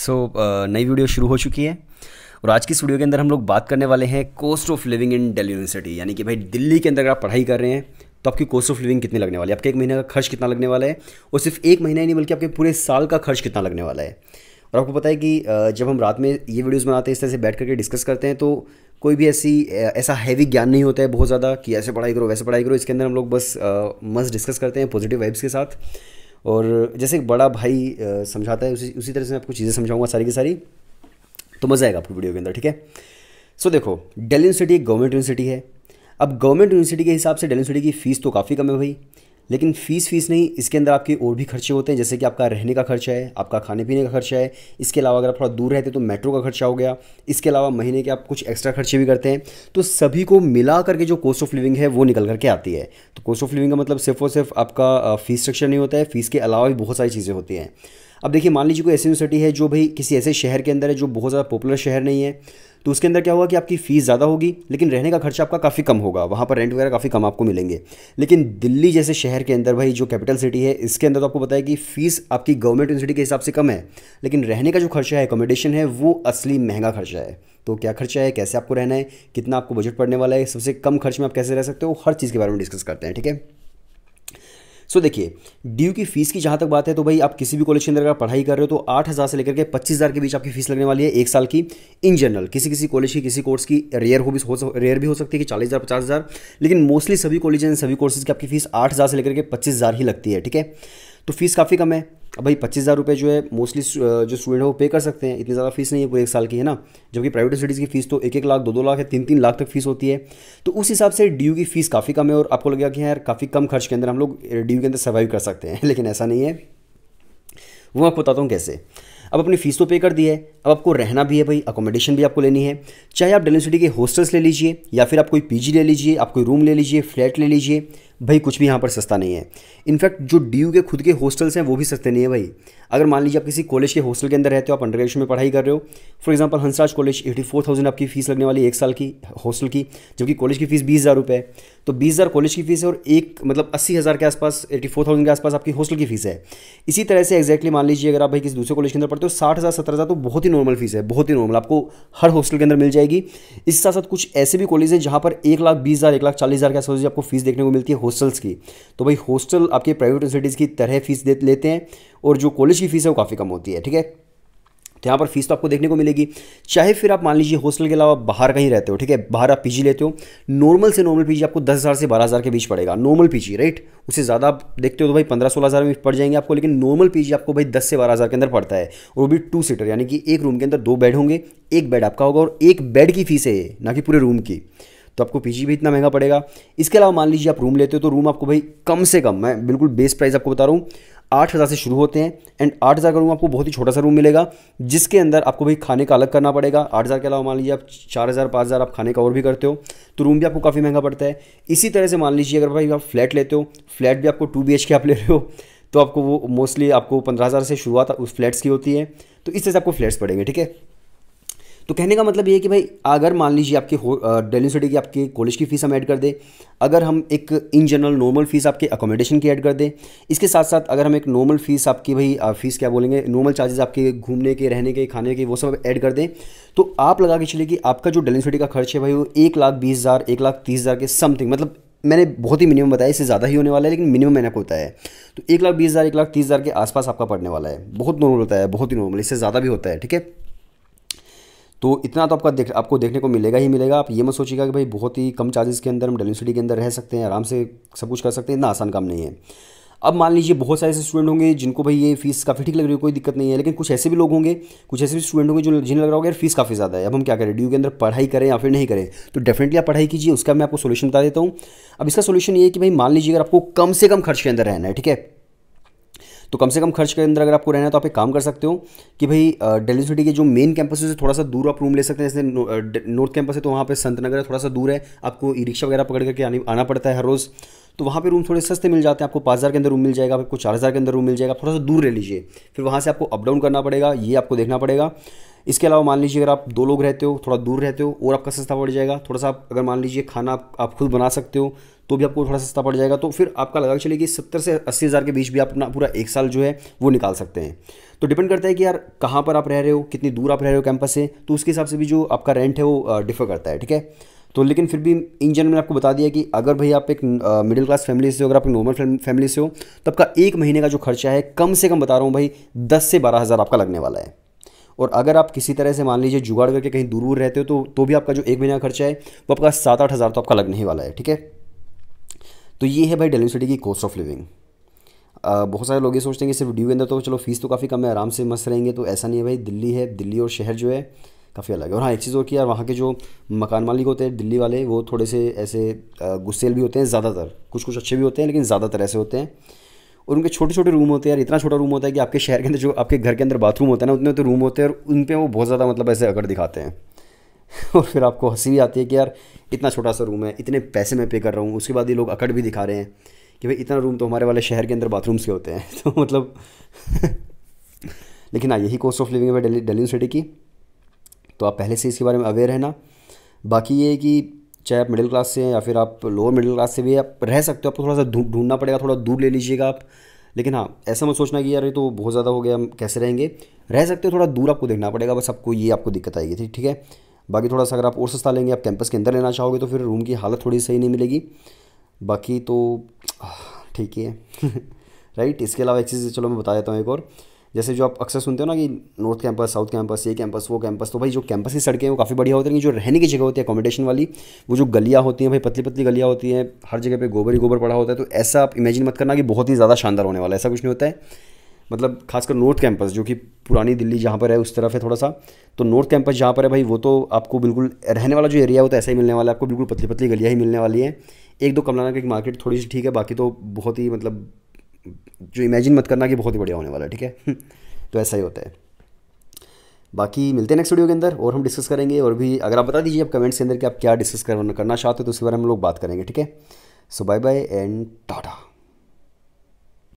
सो so, uh, नई video शुरू हो चुकी है और आज की वीडियो के अंदर हम लोग बात करने वाले हैं cost of living in Delhi university यानी कि भाई दिल्ली के अंदर अगर आप पढ़ाई कर रहे हैं तो आपकी कॉस्ट ऑफ लिविंग कितनी लगने वाली है आपके एक महीने का खर्च कितना लगने वाला है और सिर्फ एक महीना ही नहीं बल्कि आपके पूरे साल का खर्च कितना लगने वाला है और आपको पता है कि uh, जब हम रात में ये वीडियोज़ बनाते हैं इस तरह से बैठ करके डिस्कस करते हैं तो कोई भी ऐसी uh, ऐसा हैवी ज्ञान नहीं होता है बहुत ज़्यादा कि ऐसे पढ़ाई करो वैसे पढ़ाई करो इसके अंदर हम लोग बस मस्त डिस्कस करते हैं पॉजिटिव वाइब्स के साथ और जैसे एक बड़ा भाई समझाता है उसी उसी तरह से मैं आपको चीज़ें समझाऊंगा सारी की सारी तो मज़ा आएगा आपको वीडियो के अंदर ठीक है सो देखो डेली यूनिवर्सिटी एक गवर्नमेंट यूनिवर्सिटी है अब गवर्नमेंट यूनिवर्सिटी के हिसाब से डेली यूनिवर्सिटी की फ़ीस तो काफ़ी कम है भाई लेकिन फ़ीस फ़ीस नहीं इसके अंदर आपके और भी खर्चे होते हैं जैसे कि आपका रहने का खर्चा है आपका खाने पीने का खर्चा है इसके अलावा अगर आप थोड़ा दूर रहते तो मेट्रो का खर्चा हो गया इसके अलावा महीने के आप कुछ एक्स्ट्रा खर्चे भी करते हैं तो सभी को मिला करके जो कॉस्ट ऑफ लिविंग है वो निकल करके आती है तो कॉस्ट ऑफ लिविंग का मतलब सिर्फ और सिर्फ आपका फ़ीस स्ट्रक्चर नहीं होता है फ़ीस के अलावा भी बहुत सारी चीज़ें होती हैं अब देखिए मान लीजिए कोई ऐसी यूनिवर्सिटी है जो भाई किसी ऐसे शहर के अंदर है जो बहुत ज़्यादा पॉपुलर शहर नहीं है तो उसके अंदर क्या होगा कि आपकी फ़ीस ज़्यादा होगी लेकिन रहने का खर्चा आपका काफ़ी कम होगा वहाँ पर रेंट वगैरह काफ़ी कम आपको मिलेंगे लेकिन दिल्ली जैसे शहर के अंदर भाई जो कैपिटल सिटी है इसके अंदर तो आपको पता है कि फ़ीस आपकी गवर्नमेंट यूनिवर्सिटी के हिसाब से कम है लेकिन रहने का जो खर्चा है एकोमोडेशन है वो असली महंगा खर्चा है तो क्या खर्चा है कैसे आपको रहना है कितना आपको बजट पड़ने वाला है सबसे कम खर्च में आप कैसे रह सकते हो हर चीज़ के बारे में डिस्कस करते हैं ठीक है सो देखिए ड्यू की फीस की जहाँ तक बात है तो भाई आप किसी भी कॉलेज के अंदर अगर पढ़ाई कर रहे हो तो आठ हज़ार से लेकर के पच्चीस हज़ार के बीच आपकी फीस लगने वाली है एक साल की इन जनरल किसी किसी कॉलेज की किसी कोर्स की रेयर हो भी हो रेयर भी हो सकती है कि चालीस हज़ार पचास हज़ार लेकिन मोस्टली सभी कॉलेज एंड सभी कोर्सेज की आपकी फीस आठ हज़ार से लेकर के पच्चीस हज़ार ही लगती है ठीक है तो फीस काफ़ी कम है अब भाई पच्चीस हज़ार रुपये जो है मोस्टली जो स्टूडेंट है वो पे कर सकते हैं इतनी ज़्यादा फीस नहीं है पूरे एक साल की है ना जबकि प्राइवेट स्टडीज़ की फीस तो एक एक लाख दो दो लाख या तीन तीन लाख तक फीस होती है तो उस हिसाब से डी की फीस काफ़ी कम है और आपको लगेगा कि यार काफ़ी कम खर्च के अंदर हम लोग डी के अंदर सर्वाइव कर सकते हैं लेकिन ऐसा नहीं है वो आपको बताता हूँ कैसे अब अपनी फ़ीस तो पे कर दी है अब आपको रहना भी है भाई अकोमोडेशन भी आपको लेनी है चाहे आप डेली सिटी के हॉस्टल्स ले लीजिए या फिर आप कोई पीजी ले लीजिए आप कोई रूम ले लीजिए फ्लैट ले लीजिए भाई कुछ भी यहाँ पर सस्ता नहीं है इनफैक्ट जो डी के खुद के हॉस्टल्स हैं वो भी सस्ते नहीं है भाई अगर मान लीजिए आप किसी कॉलेज के हॉस्टल के अंदर रहते हो आप अंडर में पढ़ाई कर रहे हो for example Hansraj college eighty four thousand आपकी फ़ीस लगने वाली एक साल की हॉस्टल की जबकि कॉलेज की फ़ीस बीस हज़ार रुपये है तो बीस हज़ार कॉलेज की फ़ीस है और एक मतलब अस्सी हज़ार के आसपास एटी फोर थाउजेंड के आसपास आपकी हॉस्टल की फ़ीस है इसी तरह से एक्जैक्टली मान लीजिए अगर आप भाई किसी दूसरे कॉलेज के अंदर पढ़ते हो साठ हज़ार सत्तर हज़ार तो बहुत ही नॉर्मल फीस है बहुत ही नॉर्मल आपको हर हॉस्टल के अंदर मिल जाएगी इसके साथ साथ कुछ ऐसे भी कॉलेज हैं जहाँ पर एक लाख बीस हज़ार एक लाख चालीस हज़ार के आसपास आपको फीस देखने को मिलती है हॉस्टल्स की तो भाई हॉस्टल आपके प्राइवेट यूनिवर्सिटीज़ की तरह फ़ीस दे लेते हैं और जो कॉलेज की फ़ीस है वो काफ़ी कम होती है ठीक है तो यहाँ पर फीस तो आपको देखने को मिलेगी चाहे फिर आप मान लीजिए हॉस्टल के अलावा बाहर कहीं रहते हो ठीक है बाहर आप पीजी लेते हो नॉर्मल से नॉर्मल पीजी आपको दस हज़ार से बारह हज़ार के बीच पड़ेगा नॉर्मल पीजी राइट उससे ज़्यादा आप देखते हो तो भाई पंद्रह सोलह हज़ार में पड़ जाएंगे आपको लेकिन नॉर्मल पीजी आपको भाई दस से बारह हज़ार के अंदर पड़ता है और वो भी टू सीटर यानी कि एक रूम के अंदर दो बेड होंगे एक बेड आपका होगा और एक बेड की फीस है ना कि पूरे रूम की तो आपको पीजी भी इतना महंगा पड़ेगा इसके अलावा मान लीजिए आप रूम लेते हो तो रूम आपको भाई कम से कम मैं बिल्कुल बेस प्राइस आपको बता रहा हूँ आठ हज़ार से शुरू होते हैं एंड आठ हज़ार का रूम आपको बहुत ही छोटा सा रूम मिलेगा जिसके अंदर आपको भाई खाने का अलग करना पड़ेगा आठ हज़ार के अलावा मान लीजिए आप चार हज़ार पाँच हज़ार आप खाने का और भी करते हो तो रूम भी आपको काफ़ी महंगा पड़ता है इसी तरह से मान लीजिए अगर भाई आप फ्लैट लेते हो फ्लैट भी आपको टू बी के आप ले रहे हो तो आपको वो मोस्टली आपको पंद्रह हज़ार से शुरुआत उस फ्लैट्स की होती है तो इस तरह से आपको फ्लैट्स पड़ेंगे ठीक है तो कहने का मतलब ये है कि भाई अगर मान लीजिए आपकी डेली सिटी की आपके कॉलेज की फ़ीस हम ऐड कर दें अगर हम एक इन जनरल नॉर्मल फ़ीस आपके अकोमोडेशन की ऐड कर दें इसके साथ साथ अगर हम एक नॉर्मल फ़ीस आपकी भाई फ़ीस क्या बोलेंगे नॉर्मल चार्जेस आपके घूमने के रहने के खाने के वो सब ऐड कर दें तो आप लगा के चलिए कि आपका जो डेली सिटी का खर्च है भाई वो एक लाख बीस हज़ार एक लाख तीस हज़ार के समथिंग मतलब मैंने बहुत ही मिनिमम बताया इससे ज़्यादा ही होने वाला है लेकिन मिनिमम मैंने आपको बताया है तो एक लाख बीस हज़ार एक लाख तीस हज़ार के आसपास आपका पड़ने वाला है बहुत नॉर्मल होता है बहुत ही नॉर्मल इससे ज़्यादा भी होता है ठीक है तो इतना तो आपका देख आपको देखने को मिलेगा ही मिलेगा आप ये मत सोचिएगा कि भाई बहुत ही कम चार्जेस के अंदर हम डेली सिटी के अंदर रह सकते हैं आराम से सब कुछ कर सकते हैं इतना आसान काम नहीं है अब मान लीजिए बहुत सारे ऐसे स्टूडेंट होंगे जिनको भाई ये फीस काफ़ी ठीक लग रही है कोई दिक्कत नहीं है लेकिन कुछ ऐसे भी लोग होंगे कुछ ऐसे भी स्टूडेंट होंगे जो जिन्हें लग रहा होगा यार फीस काफ़ी ज़्यादा है अब हम क्या करें ड्यू के अंदर पढ़ाई करें या फिर नहीं करें तो डेफिनेटली आप पढ़ाई कीजिए उसका मैं आपको सोल्यूशन बता देता हूँ अब इसका सोल्यूशन ये है कि भाई मान लीजिए अगर आपको कम से कम खर्च के अंदर रहना है ठीक है तो कम से कम खर्च के अंदर अगर आपको रहना है तो आप एक काम कर सकते हो कि भाई डेली सिटी के जो मेन कैंपस है थोड़ा सा दूर आप रूम ले सकते हैं जैसे नॉर्थ कैंपस है तो वहाँ पर संत नगर है थोड़ा सा दूर है आपको ई रिक्शा वगैरह पकड़ करके आना पड़ता है हर रोज़ तो वहाँ पे रूम थोड़े सस्ते मिल जाते हैं आपको पाँच हज़ार के अंदर रूम मिल जाएगा आपको चार हज़ार के अंदर रूम मिल जाएगा थोड़ा सा दूर ले लीजिए फिर वहाँ से आपको अप डाउन करना पड़ेगा ये आपको देखना पड़ेगा इसके अलावा मान लीजिए अगर आप दो लोग रहते हो थोड़ा दूर रहते हो और आपका सस्ता पड़ जाएगा थोड़ा सा अगर मान लीजिए खाना आप, आप खुद बना सकते हो तो भी आपको थोड़ा सस्ता पड़ जाएगा तो फिर आपका लगा चले कि सत्तर से अस्सी हज़ार के बीच भी आप अपना पूरा एक साल जो है वो निकाल सकते हैं तो डिपेंड करता है कि यार कहाँ पर आप रह रहे हो कितनी दूर आप रह रहे हो कैंपस से तो उसके हिसाब से भी जो आपका रेंट है वो डिफर करता है ठीक है तो लेकिन फिर भी इन जनरल मैंने आपको बता दिया कि अगर भाई आप एक मिडिल क्लास फैमिली से हो अगर आप नॉर्मल फैमिली से हो तो आपका एक महीने का जो खर्चा है कम से कम बता रहा हूँ भाई दस से बारह हज़ार आपका लगने वाला है और अगर आप किसी तरह से मान लीजिए जुगाड़ करके कहीं दूर दूर रहते हो तो तो भी आपका जो एक महीने का खर्चा है वो आपका सात आठ हज़ार तो आपका लगने ही वाला है ठीक है तो ये है भाई डेली सिटी की कॉस्ट ऑफ लिविंग बहुत सारे लोग ये सोचते हैं कि सिर्फ ड्यू के अंदर तो चलो फीस तो काफ़ी कम है आराम से मस्त रहेंगे तो ऐसा नहीं है भाई दिल्ली है दिल्ली और शहर जो है काफ़ी अलग है और हाँ एक चीज़ और कि यार वहाँ के जो मकान मालिक होते हैं दिल्ली वाले वो थोड़े से ऐसे गुस्सेल भी होते हैं ज़्यादातर कुछ कुछ अच्छे भी होते हैं लेकिन ज़्यादातर ऐसे होते हैं और उनके छोटे छोटे रूम होते हैं यार इतना छोटा रूम होता है कि आपके शहर के अंदर जो आपके घर के अंदर बाथरूम होता है ना उतने तो रूम होते हैं और उन पर वो बहुत ज़्यादा मतलब ऐसे अकड़ दिखाते हैं और फिर आपको हंसी भी आती है कि यार इतना छोटा सा रूम है इतने पैसे मैं पे कर रहा हूँ उसके बाद ये लोग अकड़ भी दिखा रहे हैं कि भाई इतना रूम तो हमारे वाले शहर के अंदर बाथरूम्स के होते हैं तो मतलब लेकिन हाँ यही कॉस्ट ऑफ लिविंग है डेली डेली यूनिवर्सिटी की तो आप पहले से इसके बारे में अवेयर है ना बाकी ये है कि चाहे आप मिडिल क्लास से हैं या फिर आप लोअर मिडिल क्लास से भी आप रह सकते हो आपको थोड़ा सा ढूंढना पड़ेगा थोड़ा दूर ले लीजिएगा आप लेकिन हाँ ऐसा मत सोचना कि यार ये तो बहुत ज़्यादा हो गया हम कैसे रहेंगे रह सकते हो थोड़ा दूर आपको देखना पड़ेगा बस आपको ये आपको दिक्कत आएगी ठीक ठीक है बाकी थोड़ा सा अगर आप और सस्ता लेंगे आप कैंपस के अंदर लेना चाहोगे तो फिर रूम की हालत थोड़ी सही नहीं मिलेगी बाकी तो ठीक है राइट इसके अलावा एक चीज़ चलो मैं बता देता हूँ एक और जैसे जो आप अक्सर सुनते हो ना कि नॉर्थ कैंपस साउथ कैंपस ये कैंपस वो कैंपस तो भाई जो कैंपस की सड़कें हैं वो काफ़ी बढ़िया होती हैं जो रहने की जगह होती है अकोमोडेशन वाली वो जो गलियाँ होती हैं भाई पतली पतली गलियाँ होती हैं हर जगह पर गोबर ही गोबर पड़ा होता है तो ऐसा आप इमेजिन मत करना कि बहुत ही ज़्यादा शानदार होने वाला है ऐसा कुछ नहीं होता है मतलब खासकर नॉर्थ कैंपस जो कि पुरानी दिल्ली जहाँ पर है उस तरफ है थोड़ा सा तो नॉर्थ कैंपस जहाँ पर है भाई वो तो आपको बिल्कुल रहने वाला जो एरिया होता है तो ऐसा ही मिलने वाला है आपको बिल्कुल पतली पतली गलियाँ ही मिलने वाली हैं एक दो कमलाना की मार्केट थोड़ी सी ठीक है बाकी तो बहुत ही मतलब जो इमेजिन मत करना कि बहुत ही बढ़िया होने वाला है ठीक है तो ऐसा ही होता है बाकी मिलते हैं नेक्स्ट वीडियो के अंदर और हम डिस्कस करेंगे और भी अगर आप बता दीजिए आप कमेंट्स के अंदर कि आप क्या डिस्कस करना चाहते हो तो उसके बारे में हम लोग बात करेंगे ठीक है so bye bye and Tata